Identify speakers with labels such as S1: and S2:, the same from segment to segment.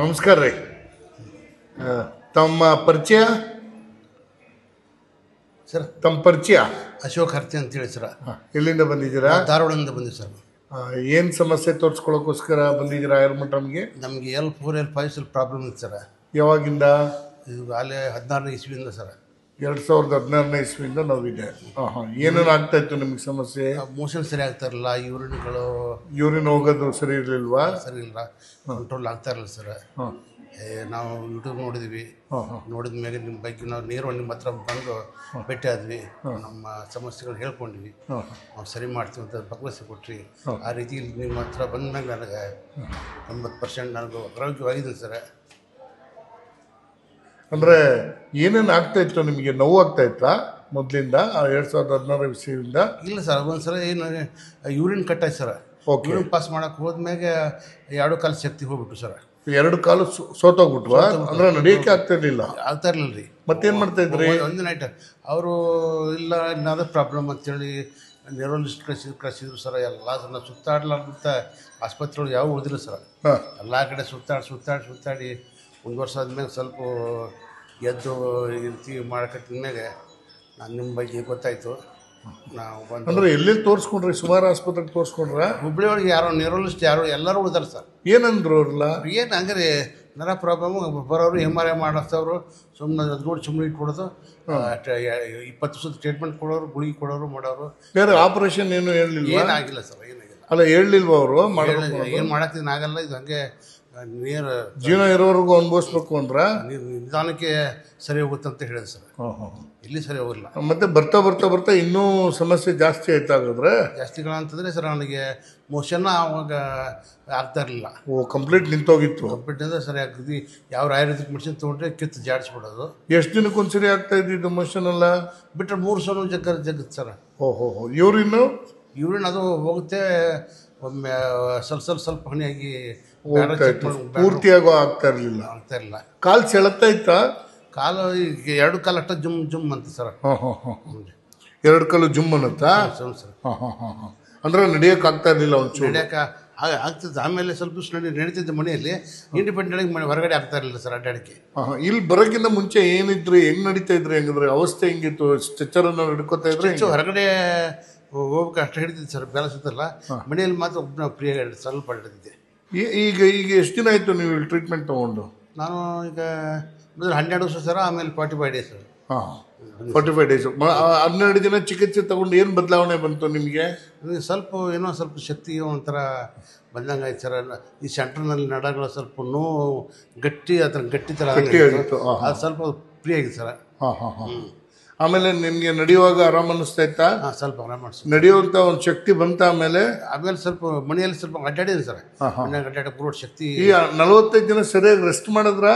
S1: ನಮಸ್ಕಾರ ರೀ ತಮ್ಮ ಪರಿಚಯ ಸರ್ ತಮ್ಮ ಪರಿಚಯ ಅಶೋಕ್ ಹರ್ತಿ ಅಂತೇಳಿ ಸರ್ ಎಲ್ಲಿಂದ ಬಂದಿದ್ದೀರಾ ಧಾರವಾಡದಿಂದ ಬಂದಿದ್ದೆ ಸರ್ ಏನು ಸಮಸ್ಯೆ ತೋರಿಸ್ಕೊಳ್ಳೋಕ್ಕೋಸ್ಕರ ಬಂದಿದ್ದೀರಾ ಯಾರು ಮಟ್ರಮ್ಗೆ ನಮಗೆ ಎಲ್ ಫೋರ್ ಎಲ್ ಫೈವ್ ಸ್ವಲ್ಪ ಪ್ರಾಬ್ಲಮ್ ಇತ್ತು ಸರ್ ಯಾವಾಗಿಂದ ಅಲ್ಲೇ ಹದಿನಾರನೇ ಇಸ್ವಿಯಿಂದ ಸರ್ ಎರಡು ಸಾವಿರದ ಹದಿನಾರನೇ ಇಸ್ವಿಯಿಂದ ನೋವಿದೆ ಏನೇನು ಆಗ್ತಾ ಇತ್ತು ನಿಮ್ಗೆ ಸಮಸ್ಯೆ ಮೋಷನ್ ಸರಿ ಆಗ್ತಾ ಇರಲಿಲ್ಲ ಯೂರಿನ್ಗಳು ಯೂರಿನ್ ಹೋಗೋದು ಸರಿ ಇರಲಿಲ್ವಾ ಸರಿ ಇಲ್ಲ ಕಂಟ್ರೋಲ್ ಆಗ್ತಾ ಇರಲಿಲ್ಲ ಸರ್ ನಾವು ಯೂಟ್ಯೂಬ್ ನೋಡಿದ್ವಿ ನೋಡಿದ ಮೇಲೆ ನಿಮ್ಮ ಬಗ್ಗೆ ನಾವು ನೀರು ನಿಮ್ಮ ಹತ್ರ ಬಂದು ಭೇಟಿ ಆದ್ವಿ ನಮ್ಮ ಸಮಸ್ಯೆಗಳು ಹೇಳ್ಕೊಂಡ್ವಿ ನಾವು ಸರಿ ಮಾಡ್ತೀವಿ ಅಂತ ಭಗವಸೆ ಕೊಟ್ರಿ ಆ ರೀತಿ ನಿಮ್ಮ ಹತ್ರ ಬಂದ ನನಗೆ ಎಂಬತ್ತು ಪರ್ಸೆಂಟ್ ನನಗೂ ಆರೋಗ್ಯವಾಗಿದೆ ಸರ್ ಅಂದರೆ ಏನೇನು ಆಗ್ತಾ ಇತ್ತು ನಿಮಗೆ ನೋವು ಆಗ್ತಾ ಇತ್ತಾ ಮೊದಲಿಂದ ಎರಡು ಸಾವಿರದ ಹದಿನಾರ ವಿಷಯದಿಂದ ಇಲ್ಲ ಸರ್ ಒಂದ್ಸಲ ಏನು ಯೂರಿನ್ ಕಟ್ಟಾಯ್ತು ಸರ್ ಓಕೆ ಯೂರಿನ್ ಪಾಸ್ ಮಾಡೋಕೆ ಹೋದ್ಮ್ಯಾಗೆ ಎರಡು ಕಾಲು ಶಕ್ತಿ ಹೋಗ್ಬಿಟ್ಟು ಸರ್ ಎರಡು ಕಾಲು ಸೋತೋಗ್ಬಿಟ್ರು ಅಂದ್ರೆ ನಡೆಯೋಕೆ ಆಗ್ತಾ ಇರಲಿಲ್ಲ ಆಗ್ತಾ ಇರಲಿಲ್ಲ ರೀ ಮತ್ತೇನು ಮಾಡ್ತಾ ಇದ್ರಿ ಒಂದು ನೈಟ್ ಅವರು ಇಲ್ಲ ಏನಾದ್ರು ಪ್ರಾಬ್ಲಮ್ ಅಂತೇಳಿ ನ್ಯೂರೋಲಿಸ್ಟ್ ಕಳಿಸಿದ್ರು ಕಳಿಸಿದ್ರು ಸರ್ ಎಲ್ಲ ಸಣ್ಣ ಸುತ್ತಾಡ್ಲಾರ್ದಂಥ ಆಸ್ಪತ್ರೆಗಳು ಯಾವ ಉಳಿದಿಲ್ಲ ಸರ್ ಎಲ್ಲ ಕಡೆ ಸುತ್ತಾಡಿ ಸುತ್ತಾಡಿ ಸುತ್ತಾಡಿ ಒಂದು ವರ್ಷ ಆದಮೇಲೆ ಸ್ವಲ್ಪ ಎದ್ದು ರೀತಿ ಮೇಲೆ ನಾನು ನಿಮ್ಮ ಬಗ್ಗೆ ಗೊತ್ತಾಯಿತು ನಾವು ಬಂದು ಅಂದ್ರೆ ಎಲ್ಲೆಲ್ಲಿ ತೋರಿಸ್ಕೊಂಡ್ರಿ ಸುಮಾರು ಆಸ್ಪತ್ರೆಗೆ ತೋರಿಸ್ಕೊಂಡ್ರ ಹುಬ್ಳಿ ಒಳಗೆ ಯಾರೋ ನ್ಯೂರೋಲಿಸ್ಟ್ ಯಾರು ಎಲ್ಲರೂ ಉಳಿದಾರೆ ಸರ್ ಏನಂದ್ರು ಅವ್ರಲ್ಲ ಏನು ಹಂಗ್ರಿ ನರ ಪ್ರಾಬ್ಲಮ್ ಬರೋರು ಎಮ್ ಆರ್ ಐ ಮಾಡಿಸ್ತವ್ರು ಸುಮ್ಮನೆ ದುಡ್ಡು ಸುಮ್ಮನೆ ಇಟ್ಕೊಡೋದು ಇಪ್ಪತ್ತು ವರ್ಷದ ಟ್ರೀಟ್ಮೆಂಟ್ ಕೊಡೋರು ಗುಳಿಗೆ ಕೊಡೋರು ಮಾಡೋರು ಬೇರೆ ಆಪರೇಷನ್ ಏನು ಹೇಳಲಿಲ್ಲ ಏನಾಗಿಲ್ಲ ಸರ್ ಏನಾಗಿಲ್ಲ ಅಲ್ಲ ಹೇಳಲಿಲ್ವ ಅವರು ಏನು ಆಗಲ್ಲ ಇದು ಹಂಗೆ ನೀರು ಜೀವನ ಇರೋವರೆಗೂ ಅನುಭವಿಸ್ಬೇಕು ಅಂದ್ರೆ ನೀರು ನಿಧಾನಕ್ಕೆ ಸರಿ ಹೋಗುತ್ತೆ ಅಂತ ಹೇಳಿದೆ ಸರ್ ಇಲ್ಲಿ ಸರಿ ಹೋಗಿಲ್ಲ ಮತ್ತೆ ಬರ್ತಾ ಬರ್ತಾ ಬರ್ತಾ ಇನ್ನೂ ಸಮಸ್ಯೆ ಜಾಸ್ತಿ ಆಯ್ತಾಗಿದ್ರೆ ಜಾಸ್ತಿ ಅಂತಂದ್ರೆ ಸರ್ ನನಗೆ ಮೋಷನ್ ಅವಾಗ ಆಗ್ತಾ ಇರಲಿಲ್ಲ ಓ ಕಂಪ್ಲೀಟ್ ನಿಂತೋಗಿತ್ತು ಕಂಪ್ಲೀಟ್ ಅಂದ್ರೆ ಸರಿ ಆಗ್ತದೆ ಯಾವ ಆಯುರ್ವೇದಿಕ್ ಮೆಡಿಸಿನ್ ತೊಗೊಂಡ್ರೆ ಕಿತ್ತು ಜಾಡಿಸ್ಬಿಡೋದು ಎಷ್ಟು ದಿನಕ್ಕೊಂದು ಸರಿ ಆಗ್ತಾ ಇದ್ದಿದ್ದು ಮೋಷನ್ ಎಲ್ಲ ಬಿಟ್ಟರೆ ಮೂರು ಸಲ ಜಗ್ಗರ್ ಜಗ್ಗತ್ತೆ ಸರ್ ಓಹೋ ಹೋ ಹೋ ಯೂರಿನ್ ಯೂರಿನ್ ಅದು ಹೋಗುತ್ತೆ ಒಮ್ಮೆ ಸ್ವಲ್ಪ ಸ್ವಲ್ಪ ಸ್ವಲ್ಪ ಹಣಿಯಾಗಿ ಪೂರ್ತಿಯಾಗೂ ಆಗ್ತಾ ಇರಲಿಲ್ಲ ಆಗ್ತಾ ಇರಲಿಲ್ಲ ಕಾಲು ಸೆಳತಾ ಇತ್ತ ಕಾಲು ಈಗ ಎರಡು ಕಾಲು ಅಷ್ಟ ಜುಮ್ ಜುಮ್ ಅಂತ ಸರ್ ಎರಡು ಕಾಲು ಜುಮ್ ಅನ್ನತ್ತಾ ಹಾ ಅಂದ್ರೆ ನಡೆಯೋಕೆ ಆಗ್ತಾ ಇರಲಿಲ್ಲ ಒಂದು ಹಾಗೆ ಆಮೇಲೆ ಸ್ವಲ್ಪ ನಡೆ ನಡೀತಿದ್ದೆ ಮನೆಯಲ್ಲಿ ಇಂಡಿಪೆಂಡೆಂಟ್ ಮನೆ ಹೊರಗಡೆ ಆಗ್ತಾ ಇರಲಿಲ್ಲ ಸರ್ ಅಡ್ಡಾಡಿಕೆ ಇಲ್ಲಿ ಬರೋಕ್ಕಿಂತ ಮುಂಚೆ ಏನಿದ್ರು ಹೆಂಗ್ ನಡೀತಾ ಇದ್ರು ಹೆಂಗಂದ್ರೆ ಅವಸ್ಥೆ ಹೆಂಗಿತ್ತು ಸ್ಟ್ರೆಚರನ್ನು ನಡ್ಕೋತಾ ಇದ್ರೆ ಹೊರಗಡೆ ಹೋಗ್ಬೇಕು ಅಷ್ಟು ಹಿಡಿದಿದ್ದೆ ಸರ್ ಬ್ಯಾಲೆನ್ಸ್ ಮನೆಯಲ್ಲಿ ಮಾತ್ರ ಒಬ್ಬನ ಪ್ರಿಯ ಸ್ವಲ್ಪ ಅಡ್ಡಿದ್ದೆ ಈಗ ಈಗ ಎಷ್ಟು ದಿನ ಆಯಿತು ನೀವು ಇಲ್ಲಿ ಟ್ರೀಟ್ಮೆಂಟ್ ತೊಗೊಂಡು ನಾನು ಈಗ ಹನ್ನೆರಡು ವರ್ಷ ಸರ್ ಆಮೇಲೆ ಫಾರ್ಟಿ ಫೈವ್ ಡೇಸ್ ಹಾಂ ಫಾರ್ಟಿ ಫೈವ್ ಡೇಸು ಹನ್ನೆರಡು ದಿನ ಚಿಕಿತ್ಸೆ ತೊಗೊಂಡು ಏನು ಬದಲಾವಣೆ ಬಂತು ನಿಮಗೆ ಸ್ವಲ್ಪ ಏನೋ ಸ್ವಲ್ಪ ಶಕ್ತಿ ಒಂಥರ ಬಂದಂಗೆ ಆಯ್ತು ಸರ್ ಈ ಸೆಂಟ್ರ್ನಲ್ಲಿ ನಡಗಳು ಸ್ವಲ್ಪ ನೋವು ಗಟ್ಟಿ ಆ ಥರ ಗಟ್ಟಿ ಥರ ಅದು ಸ್ವಲ್ಪ ಫ್ರೀ ಆಗಿದೆ ಸರ್ ಹಾಂ ಹಾಂ ಹಾಂ ಆಮೇಲೆ ನಿಮಗೆ ನಡೆಯುವಾಗ ಆರಾಮ ಅನಿಸ್ತಾ ಸ್ವಲ್ಪ ಆರಾಮ ನಡೆಯುವಂಥ ಒಂದು ಶಕ್ತಿ ಬಂತ ಆಮೇಲೆ ಆಮೇಲೆ ಸ್ವಲ್ಪ ಮನೆಯಲ್ಲಿ ಸ್ವಲ್ಪ ಅಡ್ಡಾಡಿದೆ ಸರ್ ಮನೆಯಾಗ ಅಡ್ಡಾಡ ಪೂರ್ವ ಶಕ್ತಿ ಈಗ ನಲವತ್ತೈದು ದಿನ ಸರಿಯಾಗಿ ರೆಸ್ಟ್ ಮಾಡಿದ್ರ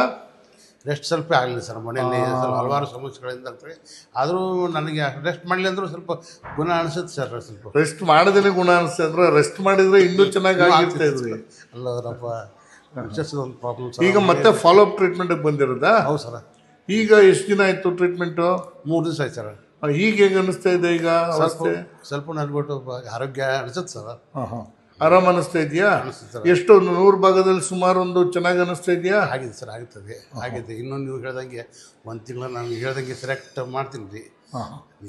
S1: ರೆಸ್ಟ್ ಸ್ವಲ್ಪ ಆಗಲಿಲ್ಲ ಸರ್ ಮನೆಯಲ್ಲಿ ಸ್ವಲ್ಪ ಹಲವಾರು ಸಮಸ್ಯೆಗಳಿಂದ ಆಗ್ತದೆ ಆದರೂ ನನಗೆ ರೆಸ್ಟ್ ಮಾಡಲಿ ಅಂದರೂ ಸ್ವಲ್ಪ ಗುಣ ಅನಿಸುತ್ತೆ ಸರ್ ಸ್ವಲ್ಪ ರೆಸ್ಟ್ ಮಾಡದೇ ಗುಣ ಅನಿಸುತ್ತೆ ಅಂದ್ರೆ ರೆಸ್ಟ್ ಮಾಡಿದ್ರೆ ಇನ್ನೂ ಚೆನ್ನಾಗಿ ಆಗಿರ್ತಾ ಇದ್ರಿ ಅಲ್ಲ ಪ್ರಾಬ್ಲಮ್ ಈಗ ಮತ್ತೆ ಫಾಲೋ ಅಪ್ ಟ್ರೀಟ್ಮೆಂಟಿಗೆ ಬಂದಿರೋದಾ ಹೌದು ಸರ್ ಈಗ ಎಷ್ಟು ದಿನ ಆಯಿತು ಟ್ರೀಟ್ಮೆಂಟು ಮೂರು ದಿವಸ ಆಯ್ತು ಸರ್ ಈಗ ಹೆಂಗೆ ಅನ್ನಿಸ್ತಾ ಇದೆ ಈಗ ಸ್ವಲ್ಪ ಸ್ವಲ್ಪ ನನ್ಬಿಟ್ಟು ಆರೋಗ್ಯ ಅನಿಸುತ್ತೆ ಸರ್ ಆರಾಮ ಆರಾಮ್ ಅನ್ನಿಸ್ತಾ ಇದೆಯಾ ಅನಿಸುತ್ತೆ ಸರ್ ಎಷ್ಟು ನೂರು ಭಾಗದಲ್ಲಿ ಸುಮಾರು ಒಂದು ಚೆನ್ನಾಗಿ ಅನಿಸ್ತಾ ಇದೆಯಾ ಆಗಿದೆ ಸರ್ ಆಗುತ್ತದೆ ಆಗಿದೆ ಇನ್ನೊಂದು ನೀವು ಹೇಳ್ದಂಗೆ ಒಂದು ತಿಂಗಳು ನಾನು ಹೇಳ್ದಂಗೆ ಸೆಲೆಕ್ಟ್ ಮಾಡ್ತೀನಿ ರೀ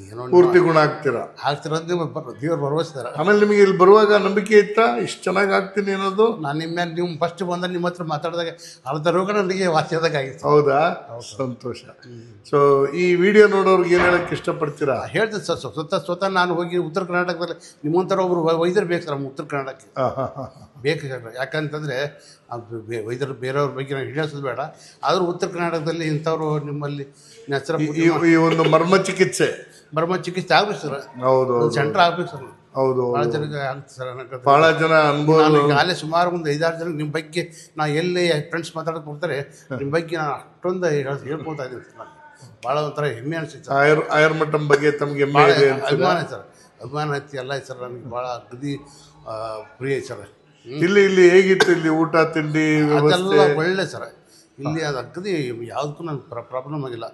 S1: ಏನೋ ಪೂರ್ತಿ ಗುಣ ಆಗ್ತೀರಾ ಆಗ್ತೀರ ಅಂತ ನಿಮಗೆ ಬರ್ ದೇವ್ರು ಆಮೇಲೆ ನಿಮಗೆ ಇಲ್ಲಿ ಬರುವಾಗ ನಂಬಿಕೆ ಇತ್ತಾ ಇಷ್ಟು ಚೆನ್ನಾಗಿ ಆಗ್ತೀನಿ ಅನ್ನೋದು ನಾನು ನಿಮ್ಮ ನೀವು ಫಸ್ಟ್ ಬಂದಾಗ ನಿಮ್ಮ ಹತ್ರ ಮಾತಾಡಿದಾಗ ಅರ್ಧ ರೋಗ ನನಗೆ ವಾಸಿಯಾದಾಗ ಆಗಿತ್ತು ಹೌದಾ ಸಂತೋಷ ಸೊ ಈ ವಿಡಿಯೋ ನೋಡೋರ್ಗೆ ಏನು ಹೇಳಕ್ಕೆ ಇಷ್ಟಪಡ್ತೀರಾ ಹೇಳ್ತೀನಿ ಸರ್ ಸ್ವತಃ ಸ್ವತಃ ನಾನು ಹೋಗಿ ಉತ್ತರ ಕರ್ನಾಟಕದಲ್ಲಿ ನಿಮ್ಮಂಥರ ಒಬ್ಬರು ವೈದ್ಯರು ಬೇಕು ಸರ್ ನಮ್ಮ ಉತ್ತರ ಕರ್ನಾಟಕಕ್ಕೆ ಬೇಕು ಸರ್ ಯಾಕಂತಂದರೆ ವೈದ್ಯರು ಬೇರೆಯವ್ರ ಬಗ್ಗೆ ನಾನು ಹಿಡಿಯೋದು ಬೇಡ ಆದರೂ ಉತ್ತರ ಕರ್ನಾಟಕದಲ್ಲಿ ಇಂಥವ್ರು ನಿಮ್ಮಲ್ಲಿ ಈ ಒಂದು ಮರ್ಮ ಚಿಕಿತ್ಸೆ ಚಿಕಿತ್ಸೆ ಮರ್ಮ ಚಿಕಿತ್ಸೆ ಸರ್ ಹೌದು ಸೆಂಟ್ರ್ ಸರ್ ಹೌದು ಬಹಳ ಜನ ಸರ್ ಜನ ಅನುಭವ ಅಲ್ಲೇ ಸುಮಾರು ಒಂದು ಐದಾರು ಜನ ನಿಮ್ಮ ಬಗ್ಗೆ ನಾ ಎಲ್ಲಿ ಫ್ರೆಂಡ್ಸ್ ಮಾತಾಡೋಕೆ ಬರ್ತಾರೆ ನಿಮ್ಮ ಬಗ್ಗೆ ನಾನು ಅಷ್ಟೊಂದು ಹೇಳ್ಕೊತಾ ಇದ್ದೀನಿ ಸರ್ ಬಹಳ ಭಾಳ ಒಂಥರ ಹೆಮ್ಮೆ ಅನಿಸುತ್ತೆ ಆಯುರ್ ಆಯುರ್ ಆಯುರ್ಮಟ್ಟಂ ಬಗ್ಗೆ ತಮಗೆ ಅಭಿಮಾನ ಸರ್ ಅಭಿಮಾನ ಐತಿ ಎಲ್ಲ ಸರ್ ನನಗೆ ಭಾಳ ಅಗದಿ ಪ್ರಿಯ ಸರ್ ಇಲ್ಲಿ ಇಲ್ಲಿ ಹೇಗಿತ್ತು ಇಲ್ಲಿ ಊಟ ತಿಂಡಿ ಅದೆಲ್ಲ ಒಳ್ಳೆ ಸರ್ ಇಲ್ಲಿ ಅದು ಅಗ್ಗದಿ ಯಾವುದಕ್ಕೂ ನನಗೆ ಪ್ರಾಬ್ಲಮ್ ಆಗಿಲ್ಲ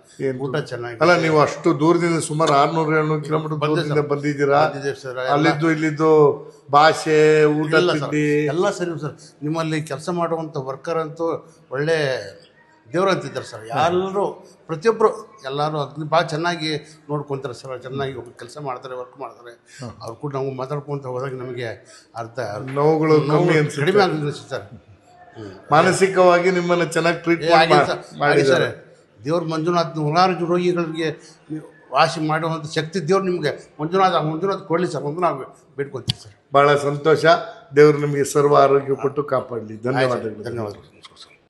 S1: ಊಟ ಚೆನ್ನಾಗಿ ಅಲ್ಲ ನೀವು ಅಷ್ಟು ದೂರದಿಂದ ಸುಮಾರು ಆರ್ನೂರು ಏಳ್ನೂರು ಕಿಲೋಮೀಟರ್ ದೂರದಿಂದ ಬಂದಿದ್ದೀರಾ ಸರ್ ಅಲ್ಲಿದ್ದು ಇಲ್ಲಿದ್ದು ಭಾಷೆ ಊಟ ಎಲ್ಲ ಸರಿ ಸರ್ ನಿಮ್ಮಲ್ಲಿ ಕೆಲಸ ಮಾಡುವಂಥ ವರ್ಕರ್ ಅಂತೂ ಒಳ್ಳೆ ದೇವ್ರು ಅಂತಿದ್ದಾರೆ ಸರ್ ಎಲ್ಲರೂ ಪ್ರತಿಯೊಬ್ಬರು ಎಲ್ಲರೂ ಅದನ್ನ ಭಾಳ ಚೆನ್ನಾಗಿ ನೋಡ್ಕೊತಾರೆ ಸರ್ ಚೆನ್ನಾಗಿ ಕೆಲಸ ಮಾಡ್ತಾರೆ ವರ್ಕ್ ಮಾಡ್ತಾರೆ ಅವ್ರು ಕೂಡ ನಾವು ಮಾತಾಡ್ಕೊತ ಹೋದಾಗ ನಮಗೆ ಅರ್ಥ ನೋವುಗಳು ಕಡಿಮೆ ಆಗಿ ಸರ್ ಮಾನಸಿಕವಾಗಿ ನಿಮ್ಮನ್ನು ಚೆನ್ನಾಗಿ ಟ್ರೀಟ್ ಮಾಡಿ ಸರ್ ದೇವ್ರ ಮಂಜುನಾಥ್ ನೂರಾರು ರೋಗಿಗಳಿಗೆ ವಾಸಿ ಮಾಡುವಂಥ ಶಕ್ತಿ ದೇವ್ರು ನಿಮಗೆ ಮಂಜುನಾಥ ಮಂಜುನಾಥ್ ಕೊಡಲಿ ಸರ್ ಒಂದು ನಾವು ಬೇಡ್ಕೊತೀವಿ ಸರ್ ಭಾಳ ಸಂತೋಷ ದೇವರು ನಿಮಗೆ ಸರ್ವ ಆರೋಗ್ಯ ಕೊಟ್ಟು ಕಾಪಾಡಲಿ ಧನ್ಯವಾದಗಳು ಧನ್ಯವಾದಗಳು